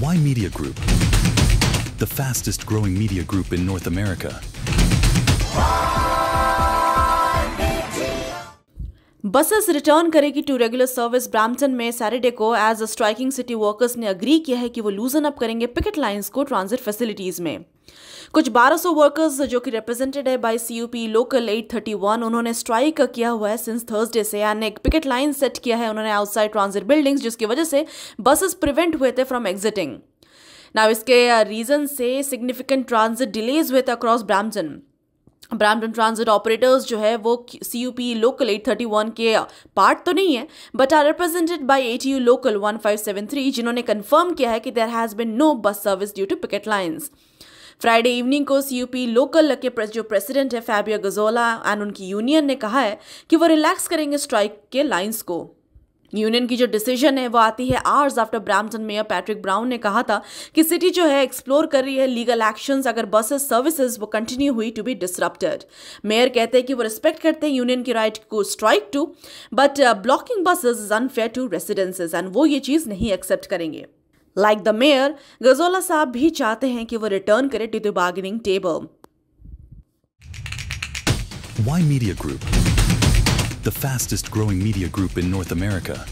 Why Media Group? The fastest growing media group in North America. Buses return करेगी to regular service Brampton में Saturday को as a striking city workers ने agree किया है कि वो लूजन अप करेंगे पिकेट लाइंस को ट्रांजिट फैसिलिटीज में कुछ 1200 वर्कर्स जो कि रिप्रेजेंटेड है बाय सीयूपी लोकल 831 उन्होंने स्ट्राइक किया हुआ है सिंस थर्सडे से एंड एक पिकेट लाइन सेट किया है उन्होंने आउटसाइड ट्रांजिट बिल्डिंग्स जिसकी वजह से बसेस प्रिवेंट हुए थे फ्रॉम एग्जिटिंग नाउ इसके रीजन uh, से सिग्निफिकेंट ट्रांजिट डिलेज हुए थे across Brampton Brampton transit operators जो है वो C U P local eight thirty one के पार्ट तो नहीं है but are represented by A T U local one five seven three जिन्होंने कन्फर्म किया है कि there has been no bus service due to picket lines Friday evening को CUP local के जो प्रेसिडेंट है फैबिया गजोला एंड उनकी union ने कहा है कि वो रिलैक्स करेंगे स्ट्राइक के लाइंस को यूनियन की जो डिसीजन है वो आती है hours after Brampton mayor Patrick Brown ने कहा था कि सिटी जो है एक्सप्लोर कर रही है लीगल एक्शंस अगर बसेस सर्विसेज वो कंटिन्यू हुई टू बी डिसरप्टेड मेयर कहते हैं कि वो रिस्पेक्ट करते हैं यूनियन की राइट को strike to but blocking buses is unfair to residences and वो ये चीज़ नहीं एक्सेप्ट करेंगे लाइक द मेयर गजोला साहब भी चाहते हैं कि वो रिटर्न करे to the bargaining table Why Media Group? The fastest growing media group in North America.